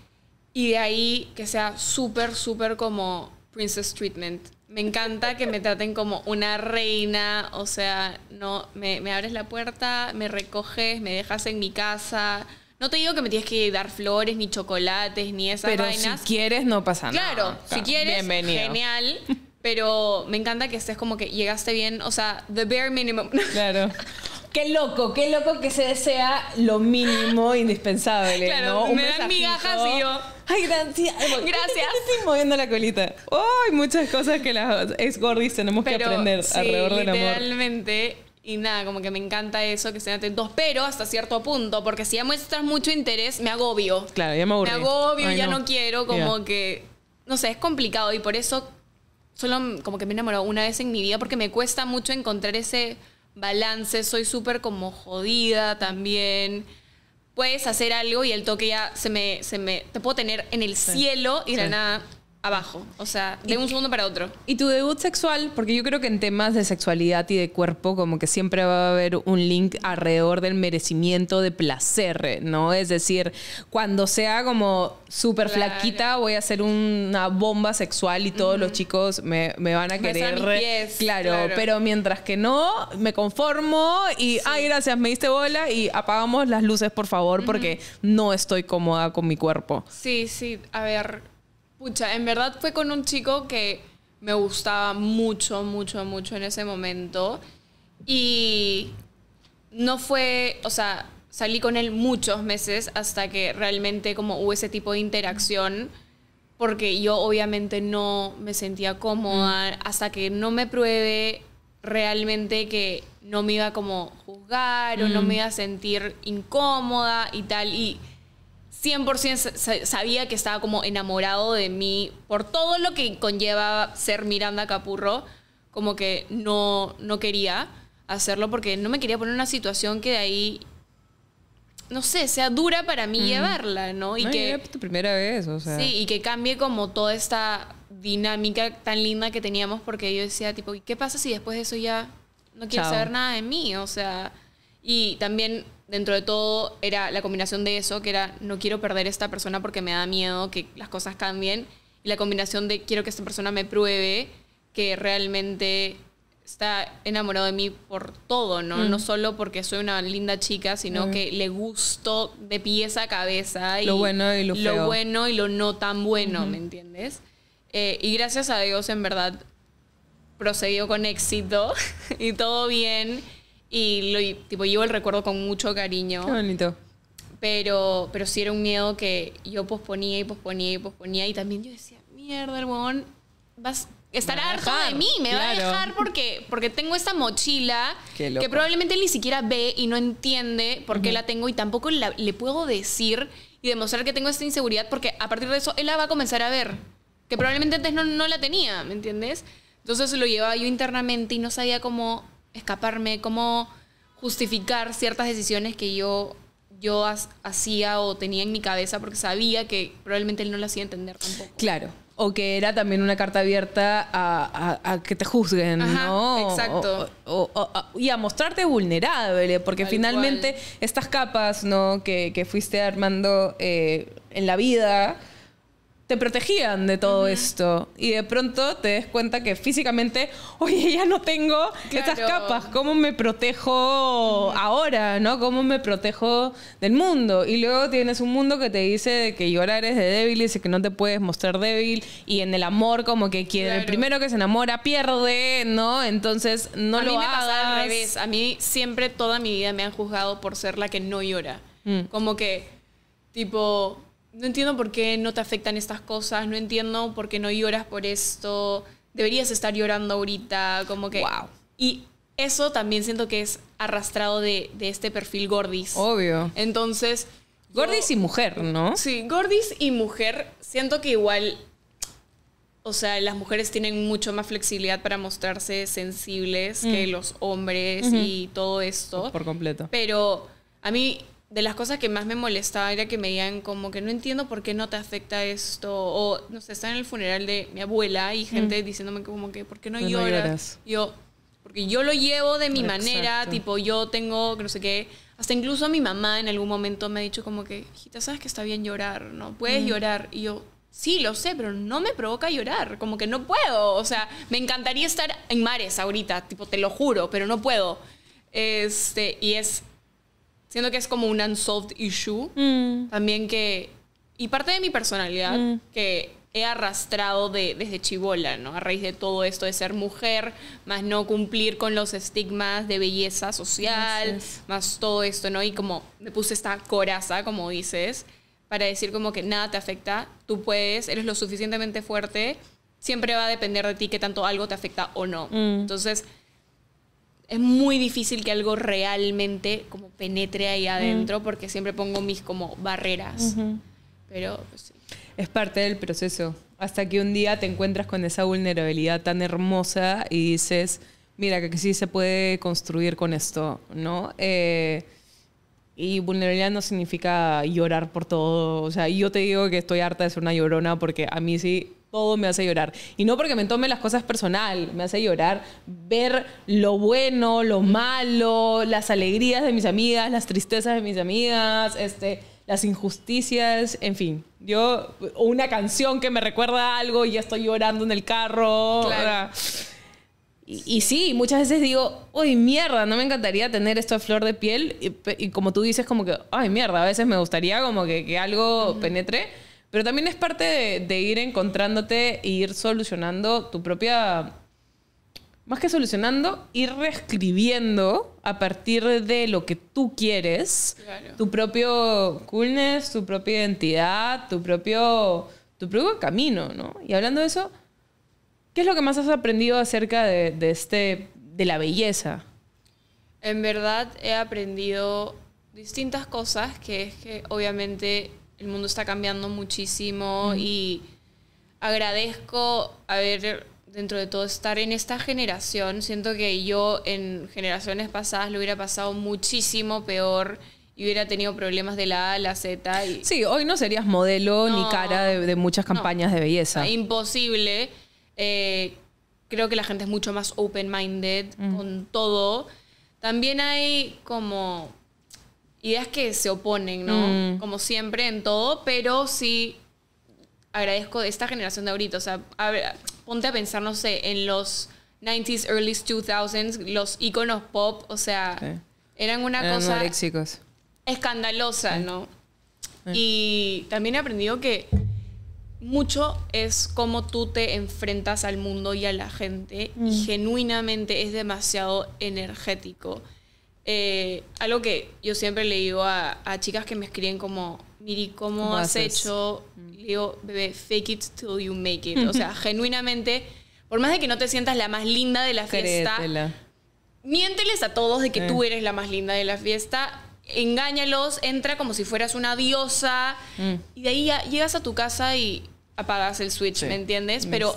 Y de ahí que sea súper, súper como Princess Treatment me encanta que me traten como una reina, o sea, no, me, abres la puerta, me recoges, me dejas en mi casa. No te digo que me tienes que dar flores, ni chocolates, ni esas Pero vainas. Si quieres, no pasa nada. Claro, si quieres, genial. Pero me encanta que estés como que llegaste bien, o sea, the bare minimum. [laughs] Claro. Qué loco, qué loco que se desea... lo mínimo indispensable, claro, me dan migajas y yo... Ay, gracias. Gracias. Estoy moviendo la colita. ¡Ay! muchas cosas que las ex gordis tenemos que aprender alrededor alrededor del amor. Realmente. Y nada, como que me encanta eso, que estén atentos, pero hasta cierto punto, porque si ya muestras mucho interés, me agobio. Claro, ya me Me agobio, ya no. quiero, como que, no sé, es complicado y por eso solo como que me enamorado una vez en mi vida porque me cuesta mucho encontrar ese balance, soy súper como jodida también. Puedes hacer algo y el toque ya se me, se me te puedo tener en el cielo y de nada abajo, o sea, de un segundo para otro. Y tu debut sexual, porque yo creo que en temas de sexualidad y de cuerpo, como que siempre va a haber un link alrededor del merecimiento de placer, ¿no? Es decir, cuando sea como súper flaquita, voy a hacer una bomba sexual y todos los chicos me, van a querer. pies, claro, pero mientras que no, me conformo y, ay, gracias, me diste bola y apagamos las luces, por favor, porque no estoy cómoda con mi cuerpo. Sí, sí, a ver Pucha, en verdad fue con un chico que me gustaba mucho, mucho, mucho en ese momento. Y no fue, o sea, salí con él muchos meses hasta que realmente como hubo ese tipo de interacción, porque yo obviamente no me sentía cómoda mm. hasta que no me pruebe realmente que no me iba como juzgar o no mm. me iba a sentir incómoda y tal. Y 100% sabía que estaba como enamorado de mí por todo lo que conlleva ser Miranda Capurro, como que no, no quería hacerlo porque no me quería poner en una situación que de ahí, no sé, sea dura para mí llevarla, ¿no? Y que... tu primera vez, o sea. Sí, y que cambie como toda esta dinámica tan linda que teníamos porque yo decía, tipo, ¿qué pasa si después de eso ya no quieres saber nada de mí? O sea, y también dentro de todo era la combinación de eso, que era no quiero perder esta persona porque me da miedo que las cosas cambien, y la combinación de quiero que esta persona me pruebe que realmente está enamorado de mí por todo, ¿no? Mm. No solo porque soy una linda chica, sino mm. que le gusto de pieza a cabeza. Y lo bueno y lo, lo bueno y lo no tan bueno, ¿me entiendes? Eh, y gracias a Dios, en verdad, procedió con éxito [laughs] y todo bien y, tipo, llevo el recuerdo con mucho cariño. Qué bonito. Pero, pero sí era un miedo que yo posponía y posponía y posponía. Y también yo decía, mierda, el huevón vas, estará harto de mí, me va a dejar porque, porque tengo esta mochila que probablemente él ni siquiera ve y no entiende por qué la tengo y tampoco le puedo decir y demostrar que tengo esta inseguridad porque a partir de eso él la va a comenzar a ver, que probablemente antes no, no la tenía, ¿me entiendes? Entonces lo llevaba yo internamente y no sabía cómo escaparme, cómo justificar ciertas decisiones que yo, yo hacía o tenía en mi cabeza porque sabía que probablemente él no lo hacía entender tampoco. Claro. O que era también una carta abierta a, que te juzguen, Ajá, Exacto. y a mostrarte vulnerable, porque finalmente estas capas, ¿no? Que, fuiste armando eh, en la vida te protegían de todo esto y de pronto te des cuenta que físicamente, [laughs] oye, ya no tengo estas capas, ¿cómo me protejo ahora? ¿no? ¿Cómo me protejo del mundo? Y luego tienes un mundo que te dice que llorar es de débil. y que no te puedes mostrar débil y en el amor como que quiere el primero que se enamora pierde, ¿no? Entonces no lo mí hagas. A mí siempre toda mi vida me han juzgado por ser la que no llora. Mm. Como que tipo no entiendo por qué no te afectan estas cosas, no entiendo por qué no lloras por esto, deberías estar llorando ahorita, como que... Wow. Y eso también siento que es arrastrado de, este perfil gordis. Obvio. Entonces... Gordis y mujer, ¿no? Sí, gordis y mujer, siento que igual... O sea, las mujeres tienen mucho más flexibilidad para mostrarse sensibles que mm. los hombres y todo esto. Por completo. Pero a mí de las cosas que más me molestaba era que me digan como que no entiendo por qué no te afecta esto o no sé, estaba en el funeral de mi abuela y mm. gente diciéndome como que por qué no, lloras? Yo porque yo lo llevo de mi manera, tipo yo tengo no sé qué, hasta incluso mi mamá en algún momento me ha dicho como que, "Hijita, sabes que está bien llorar, ¿no? Puedes mm. llorar." Y yo Sí, lo sé, pero no me provoca llorar, como que no puedo, o sea, me encantaría estar en mares ahorita, tipo, te lo juro, pero no puedo. Este, y es Siento que es como un unsolved issue. Mm. También que. Y parte de mi personalidad mm. que he arrastrado de, desde chivola, ¿no? A raíz de todo esto de ser mujer, más no cumplir con los estigmas de belleza social, más todo esto, ¿no? Y como me puse esta coraza, como dices, para decir como que nada te afecta, tú puedes, eres lo suficientemente fuerte, siempre va a depender de ti que tanto algo te afecta o no. Mm. Entonces, es muy difícil que algo realmente como penetre ahí mm. adentro porque siempre pongo mis como barreras. Pero pues, Es parte del proceso. Hasta que un día te encuentras con esa vulnerabilidad tan hermosa y dices, mira, que sí se puede construir con esto, ¿no? Eh, y vulnerabilidad no significa llorar por todo. O sea, yo te digo que estoy harta de ser una llorona porque a mí sí todo me hace llorar. Y no porque me tome las cosas personal, me hace llorar ver lo bueno, lo malo, las alegrías de mis amigas, las tristezas de mis amigas, este, las injusticias, en fin. Yo, una canción que me recuerda algo y ya estoy llorando en el carro. Y, sí, muchas veces digo, uy, mierda, no me encantaría tener esto a flor de piel. Y, como tú dices, como que, ay, mierda, a veces me gustaría como que, que algo penetre pero también es parte de, ir encontrándote e ir solucionando tu propia más que solucionando, ir reescribiendo a partir de lo que tú quieres, tu propio coolness, tu propia identidad, tu propio, tu propio camino, ¿no? Y hablando de eso, ¿qué es lo que más has aprendido acerca de este, de la belleza? En verdad he aprendido distintas cosas, que es que obviamente el mundo está cambiando muchísimo y agradezco haber dentro de todo estar en esta generación. Siento que yo en generaciones pasadas lo hubiera pasado muchísimo peor y hubiera tenido problemas de la A la Z. Y... Sí, hoy no serías modelo ni cara de, muchas campañas de belleza. Imposible. Eh, creo que la gente es mucho más open-minded con todo. También hay como ideas que se oponen, ¿no? Mm. Como siempre en todo, pero sí agradezco de esta generación de ahorita. O sea, ponte a pensar, no sé, en los 90s, early 2000s, los iconos pop, o sea, eran una cosa escandalosa, ¿no? Y también he aprendido que mucho es cómo tú te enfrentas al mundo y a la gente y mm. genuinamente es demasiado energético. Eh, algo que yo siempre le digo a, chicas que me escriben como, Miri, ¿cómo, has hecho? Mm. Le digo, bebé, fake it till you make it. o sea, [laughs] genuinamente, por más de que no te sientas la más linda de la fiesta, Créetela. miénteles a todos de que tú eh. eres la más linda de la fiesta engáñalos, entra como si fueras una diosa. Mm. Y de ahí llegas a tu casa y apagas el switch, ¿me entiendes? Pero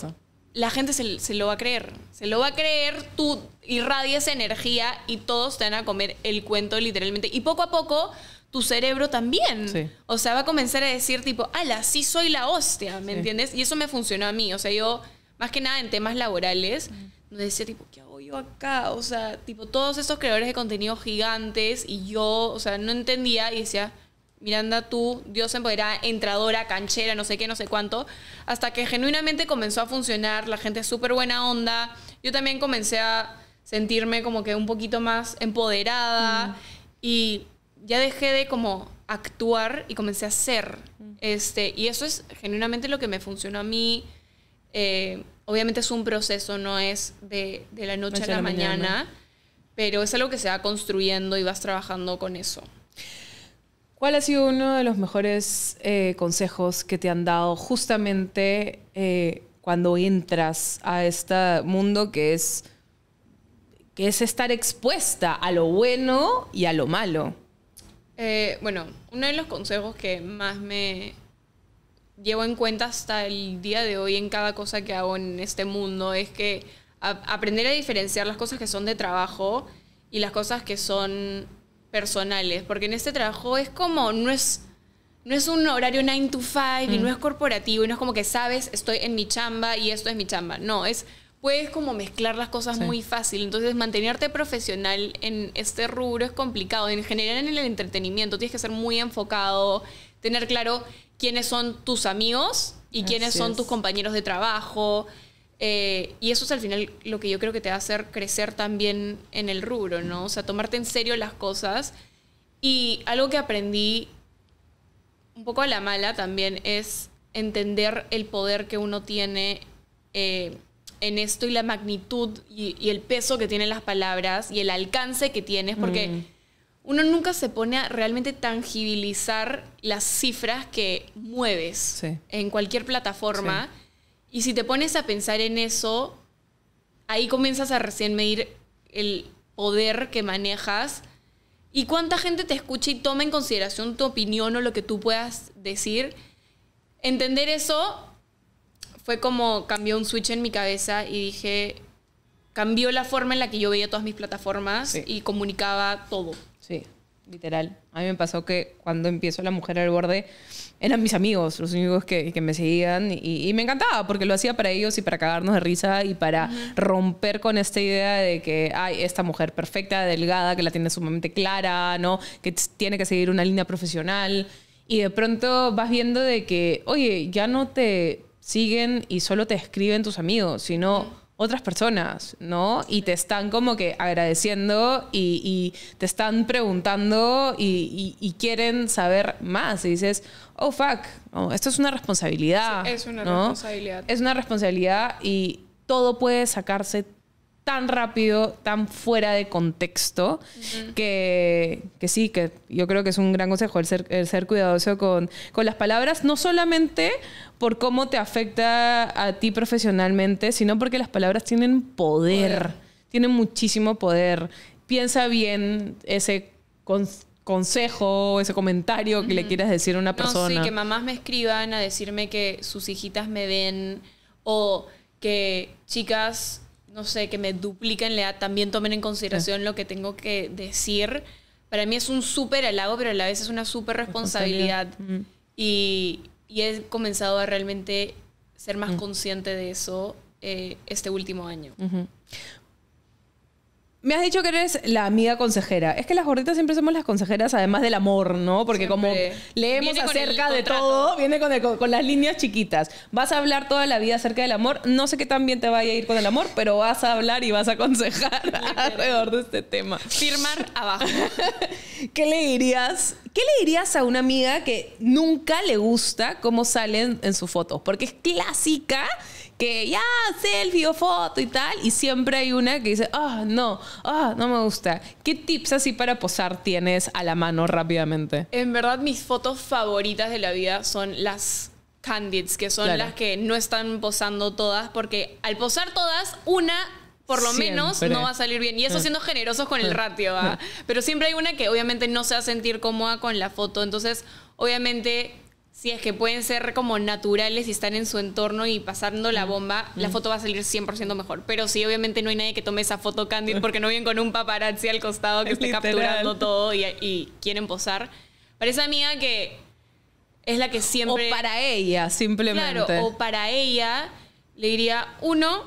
la gente se, lo va a creer. Se lo va a creer, tú irradias energía y todos te van a comer el cuento literalmente. Y poco a poco tu cerebro también. O sea, va a comenzar a decir tipo, ala, sí soy la hostia, ¿me entiendes? Y eso me funcionó a mí. O sea, yo, más que nada en temas laborales, no decía tipo, ¿qué hago yo acá? O sea, tipo, todos estos creadores de contenido gigantes y yo, o sea, no entendía y decía, Miranda, tú, Dios empoderada, entradora, canchera, no sé qué, no sé cuánto, hasta que genuinamente comenzó a funcionar, la gente es súper buena onda, yo también comencé a sentirme como que un poquito más empoderada mm. y ya dejé de como actuar y comencé a ser. Mm. Este, y eso es genuinamente lo que me funcionó a mí. Eh, obviamente es un proceso, no es de, la noche, a la, mañana, mañana, pero es algo que se va construyendo y vas trabajando con eso. ¿Cuál ha sido uno de los mejores eh, consejos que te han dado justamente eh, cuando entras a este mundo que es, que es estar expuesta a lo bueno y a lo malo? Eh, bueno, uno de los consejos que más me llevo en cuenta hasta el día de hoy en cada cosa que hago en este mundo es que aprender a diferenciar las cosas que son de trabajo y las cosas que son personales, porque en este trabajo es como, no es, no es un horario 9 to 5 y no mm. es corporativo y no es como que sabes, estoy en mi chamba y esto es mi chamba. No, es, puedes como mezclar las cosas muy fácil. Entonces, mantenerte profesional en este rubro es complicado. En general, en el entretenimiento tienes que ser muy enfocado, tener claro quiénes son tus amigos y quiénes son tus compañeros de trabajo eh, y eso es al final lo que yo creo que te va a hacer crecer también en el rubro, ¿no? O sea, tomarte en serio las cosas. Y algo que aprendí un poco a la mala también es entender el poder que uno tiene eh, en esto y la magnitud y, el peso que tienen las palabras y el alcance que tienes, porque mm. uno nunca se pone a realmente tangibilizar las cifras que mueves en cualquier plataforma. Y si te pones a pensar en eso, ahí comienzas a recién medir el poder que manejas y cuánta gente te escucha y toma en consideración tu opinión o lo que tú puedas decir. Entender eso fue como cambió un switch en mi cabeza y dije, cambió la forma en la que yo veía todas mis plataformas y comunicaba todo. Sí literal. A mí me pasó que cuando empiezo La Mujer al Borde, eran mis amigos, los amigos que, me seguían y, me encantaba porque lo hacía para ellos y para cagarnos de risa y para romper con esta idea de que hay esta mujer perfecta, delgada, que la tiene sumamente clara, ¿no? Que tiene que seguir una línea profesional y de pronto vas viendo de que, oye, ya no te siguen y solo te escriben tus amigos, sino otras personas, ¿no? Y te están como que agradeciendo y, te están preguntando y, quieren saber más. Y dices, oh, fuck, esto es una responsabilidad. es una responsabilidad. Es una responsabilidad y todo puede sacarse tan rápido, tan fuera de contexto, que, sí, que yo creo que es un gran consejo el ser, cuidadoso con, con, las palabras, no solamente por cómo te afecta a ti profesionalmente, sino porque las palabras tienen poder, tienen muchísimo poder. Piensa bien ese consejo, ese comentario que le quieras decir a una persona. sí, que mamás me escriban a decirme que sus hijitas me ven o que chicas no sé, que me dupliquen la también tomen en consideración lo que tengo que decir. Para mí es un súper halago, pero a la vez es una súper responsabilidad. Mm. y, he comenzado a realmente ser más mm. consciente de eso eh, este último año. Me has dicho que eres la amiga consejera. Es que las gorditas siempre somos las consejeras, además del amor, ¿no? Porque como leemos acerca de todo, viene con, las líneas chiquitas. Vas a hablar toda la vida acerca del amor. No sé qué tan bien te vaya a ir con el amor, pero vas a hablar y vas a aconsejar [laughs] alrededor de este tema. Firmar abajo. [laughs] ¿Qué le dirías? ¿Qué le dirías a una amiga que nunca le gusta cómo salen en sus fotos? Porque es clásica que ya selfie o foto y tal, y siempre hay una que dice, ah, no, ah, no me gusta. ¿Qué tips así para posar tienes a la mano rápidamente? En verdad, mis fotos favoritas de la vida son las candids, que son las que no están posando todas, porque al posar todas, una por lo menos no va a salir bien. Y eso ah. siendo generosos con el ah. ratio, ¿ah? Pero siempre hay una que obviamente no se va a sentir cómoda con la foto. Entonces, obviamente si es que pueden ser como naturales y están en su entorno y pasando la bomba, la foto va a salir 100% mejor. Pero sí, obviamente no hay nadie que tome esa foto candid [laughs] porque no vienen con un paparazzi al costado que esté capturando [laughs] todo y, quieren posar. Para esa amiga que es la que siempre... O para ella, simplemente. Claro, o para ella le diría, uno,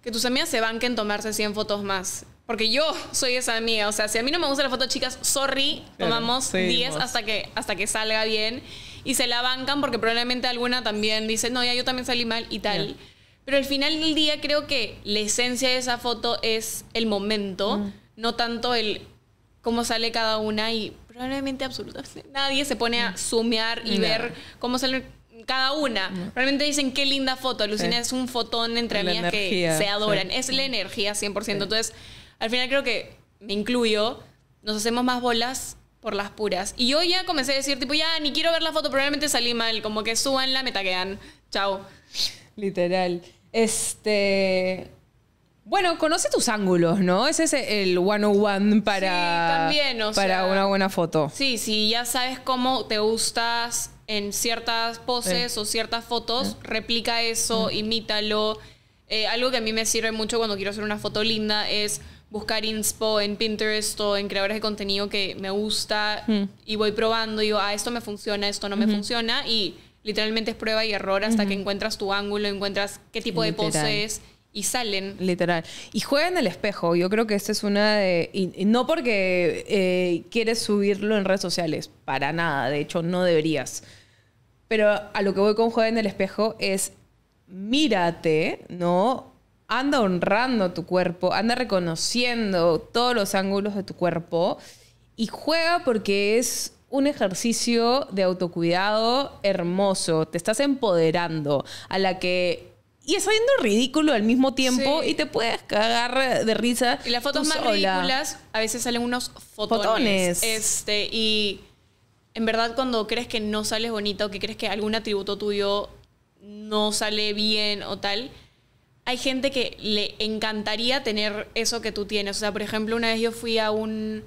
que tus amigas se banquen tomarse 100 fotos más. Porque yo [laughs] soy esa amiga. O sea, si a mí no me gusta la foto, chicas, sorry, tomamos 10 hasta que, hasta que salga bien y se la bancan porque probablemente alguna también dice, no, ya yo también salí mal y tal. Pero al final del día creo que la esencia de esa foto es el momento, mm. no tanto el cómo sale cada una y probablemente absolutamente [laughs] nadie se pone a mm. sumear y ver cómo sale cada una. Realmente dicen qué linda foto. Alucina es un fotón entre amigas que se adoran. Es la energía 100%. Entonces, al final creo que me incluyo, nos hacemos más bolas por las puras. Y yo ya comencé a decir, tipo, ya ni quiero ver la foto, probablemente salí mal. Como que súbanla, me taquean. Chao. Literal. Este. Bueno, conoce tus ángulos, ¿no? Ese es el 101 para, para una buena foto. Sí, sí, ya sabes cómo te gustas en ciertas poses o ciertas fotos, ah. replica eso, ah. imítalo. Eh, algo que a mí me sirve mucho cuando quiero hacer una foto linda es buscar inspo en Pinterest o en creadores de contenido que me gusta hmm. y voy probando y digo, ah, esto me funciona, esto no me funciona y literalmente es prueba y error hasta que encuentras tu ángulo, encuentras qué tipo de pose es y salen. Literal. Y juega en el espejo. Yo creo que esta es una de. no porque eh, quieres subirlo en redes sociales, para nada. De hecho, no deberías. Pero a lo que voy con juega en el espejo es mírate, ¿no? anda honrando tu cuerpo, anda reconociendo todos los ángulos de tu cuerpo y juega porque es un ejercicio de autocuidado hermoso, te estás empoderando a la que... Y es viendo ridículo al mismo tiempo y te puedes cagar de risa. Y las fotos más ridículas a veces salen unos fotones. Este, y en verdad cuando crees que no sales bonito, que crees que algún atributo tuyo no sale bien o tal, hay gente que le encantaría tener eso que tú tienes. O sea, por ejemplo, una vez yo fui a un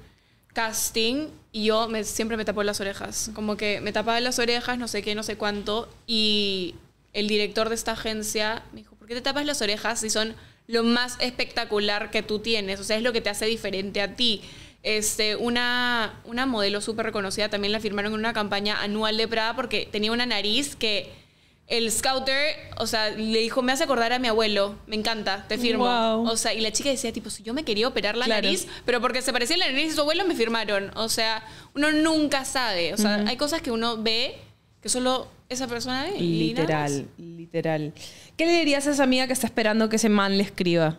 casting y yo me, siempre me tapo las orejas. Como que me tapaba las orejas, no sé qué, no sé cuánto. Y el director de esta agencia me dijo, ¿por qué te tapas las orejas si son lo más espectacular que tú tienes? O sea, es lo que te hace diferente a ti. Este, una, una modelo súper reconocida también la firmaron en una campaña anual de Prada porque tenía una nariz que el scouter, o sea, le dijo, me hace acordar a mi abuelo, me encanta, te firmo. O sea, y la chica decía, tipo, si yo me quería operar la nariz, pero porque se parecía la nariz de su abuelo, me firmaron. O sea, uno nunca sabe. O sea, hay cosas que uno ve que solo esa persona ve. Literal, literal. ¿Qué le dirías a esa amiga que está esperando que ese man le escriba?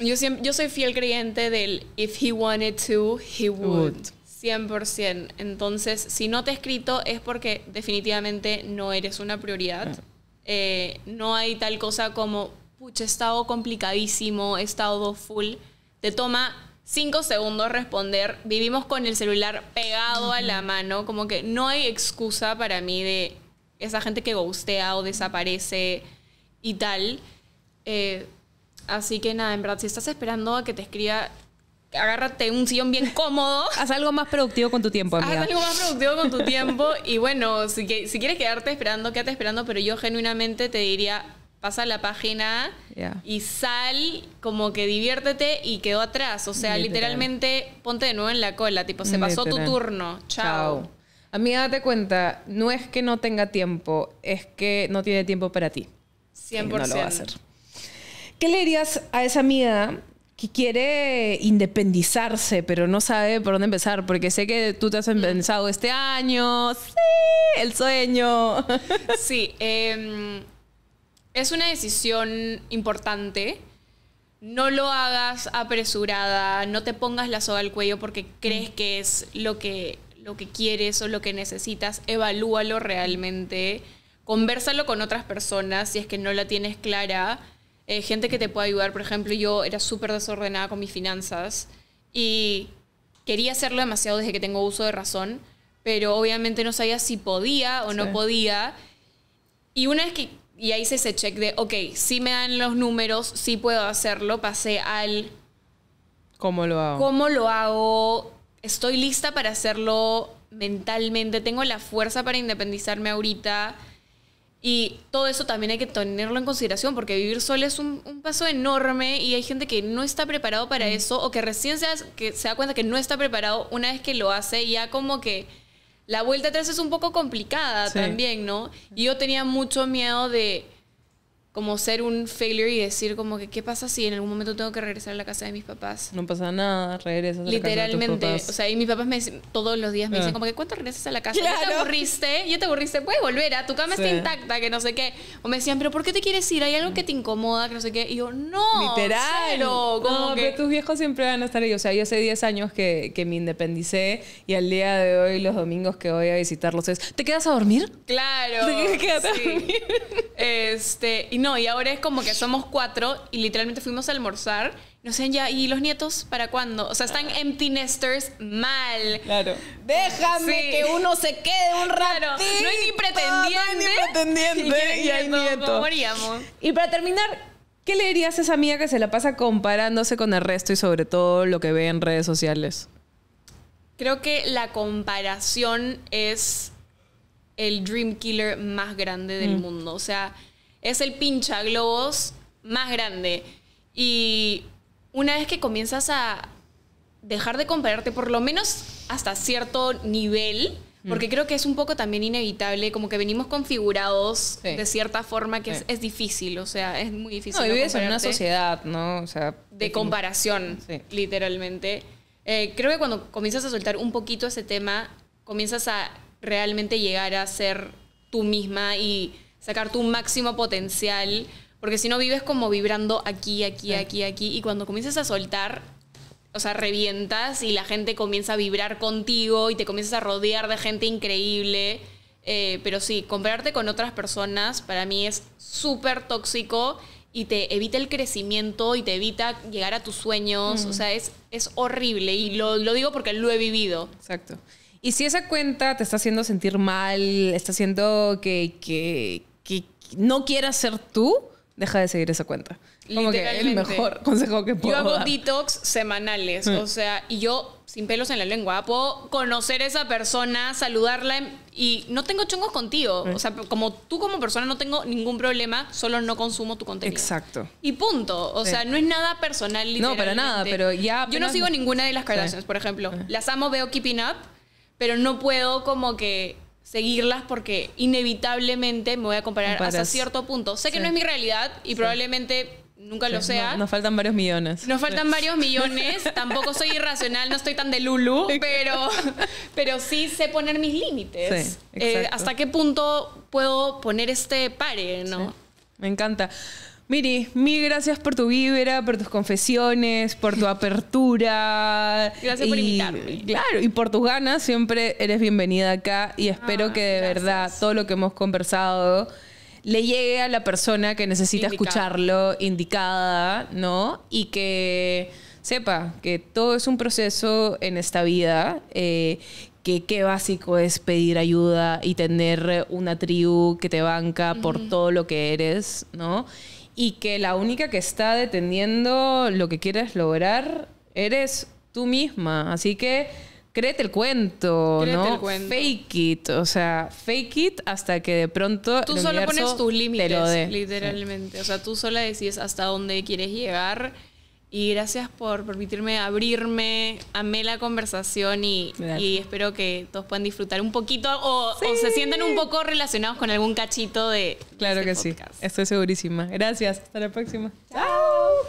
Yo, siempre, yo soy fiel creyente del if he wanted to, he would. 100%. Entonces, si no te he escrito es porque definitivamente no eres una prioridad. Eh, no hay tal cosa como, pucha, estado complicadísimo, he estado full. Te toma cinco segundos responder. Vivimos con el celular pegado a la mano. Como que no hay excusa para mí de esa gente que gustea o desaparece y tal. Eh, así que nada, en verdad, si estás esperando a que te escriba agárrate un sillón bien cómodo. [laughs] Haz algo más productivo con tu tiempo, Haz algo más productivo con tu [laughs] tiempo. y bueno, si, quieres quedarte esperando, quédate esperando, pero yo genuinamente te diría, pasa la página y sal, como que diviértete y quedó atrás. O sea, literalmente ponte de nuevo en la cola, tipo, se pasó tu turno. Chao. Amiga, date cuenta, no es que no tenga tiempo, es que no tiene tiempo para ti. 100%. no va a hacer. ¿Qué le dirías a esa amiga que quiere independizarse, pero no sabe por dónde empezar, porque sé que tú te has pensado este año, sí, el sueño. [laughs] Sí, em, es una decisión importante. No lo hagas apresurada, no te pongas la soga al cuello porque crees que es lo que, lo que quieres o lo que necesitas. Evalúalo realmente, conversalo con otras personas si es que no la tienes clara eh, gente que te pueda ayudar. Por ejemplo, yo era súper desordenada con mis finanzas y quería hacerlo demasiado desde que tengo uso de razón, pero obviamente no sabía si podía o no podía. Y una vez que ya hice ese check de, ok, sí me dan los números, sí puedo hacerlo, pasé al... ¿Cómo lo hago? ¿Cómo lo hago? Estoy lista para hacerlo mentalmente, tengo la fuerza para independizarme ahorita y todo eso también hay que tenerlo en consideración porque vivir sola es un, paso enorme y hay gente que no está preparado para mm. eso o que recién se, que se da cuenta que no está preparado una vez que lo hace y ya como que la vuelta atrás es un poco complicada también, ¿no? Y yo tenía mucho miedo de como ser un failure y decir como que qué pasa si en algún momento tengo que regresar a la casa de mis papás. No pasa nada, regresas a Literalmente, la casa de o sea, y mis papás me dicen, todos los días me dicen ah. como que cuánto regresas a la casa, te aburriste, yo te aburriste, puedes volver, a tu cama está intacta, que no sé qué. O me decían, "¿Pero por qué te quieres ir? Hay algo que te incomoda, que no sé qué." Y yo, "No." Literal. como no, que... tus viejos siempre van a estar ahí, o sea, yo hace 10 años que, me independicé y al día de hoy los domingos que voy a visitarlos es, "¿Te quedas a dormir?" Claro. ¿Te quedas a dormir? Este, no, y ahora es como que somos cuatro y literalmente fuimos a almorzar. No sé, ya, ¿y los nietos para cuándo? O sea, están empty nesters mal. Claro. Déjame que uno se quede un rato No hay ni pretendiente. No hay ni pretendiente. Y, hay nietos. Moríamos. Y para terminar, ¿Qué le dirías a esa amiga que se la pasa comparándose con el resto y sobre todo lo que ve en redes sociales? Creo que la comparación es el dream killer más grande del mm. mundo. O sea, es el pincha globos más grande. Y una vez que comienzas a dejar de compararte, por lo menos hasta cierto nivel, mm. porque creo que es un poco también inevitable, como que venimos configurados de cierta forma que es, difícil, o sea, es muy difícil. No, vives en una sociedad, ¿no? sea, de comparación, literalmente. Eh, creo que cuando comienzas a soltar un poquito ese tema, comienzas a realmente llegar a ser tú misma y sacar tu máximo potencial, porque si no vives como vibrando aquí, aquí, aquí, aquí, y cuando comiences a soltar, o sea, revientas y la gente comienza a vibrar contigo y te comienzas a rodear de gente increíble. Eh, pero sí, compararte con otras personas para mí es súper tóxico y te evita el crecimiento y te evita llegar a tus sueños. O mm. sea, es, es horrible y lo, lo digo porque lo he vivido. Exacto. Y si esa cuenta te está haciendo sentir mal, está haciendo que, que, que no quieras ser tú, deja de seguir esa cuenta. Como que el mejor [laughs] consejo que puedo Yo hago detox semanales, hmm. o sea, y yo sin pelos en la lengua, puedo conocer a esa persona, saludarla y no tengo chungos contigo. Hmm. O sea, como tú como persona no tengo ningún problema, solo no consumo tu contenido. Exacto. Y punto. O sea, no es nada personal. No, para nada, pero ya... Yo no sigo ninguna de las Kardashians, por ejemplo. Ah. Las amo, veo Keeping Up, pero no puedo como que seguirlas porque inevitablemente me voy a comparar hasta cierto punto. Sé que no es mi realidad y probablemente nunca lo sea. nos faltan varios millones. Nos faltan varios millones. [laughs] Tampoco soy irracional, no estoy tan de Lulu, pero, pero sí sé poner mis límites. Eh, hasta qué punto puedo poner este pare, ¿no? Me encanta. Miri, mil gracias por tu vibra, por tus confesiones, por tu apertura. [laughs] Gracias por invitarme. Claro, y por tus ganas, siempre eres bienvenida acá y ah, espero que de verdad todo lo que hemos conversado le llegue a la persona que necesita escucharlo, indicada, ¿no? Y que sepa que todo es un proceso en esta vida, eh, que qué básico es pedir ayuda y tener una tribu que te banca por todo lo que eres, ¿no? y que la única que está deteniendo lo que quieres lograr eres tú misma. Así que créete el cuento, ¿no? Fake it, o sea, fake it hasta que de pronto tú solo pones tus límites, literalmente. O sea, tú sola decides hasta dónde quieres llegar y gracias por permitirme abrirme. Amé la conversación y, espero que todos puedan disfrutar un poquito o, se sientan un poco relacionados con algún cachito de. Claro este que sí. Estoy segurísima. Gracias. Hasta la próxima. Chao.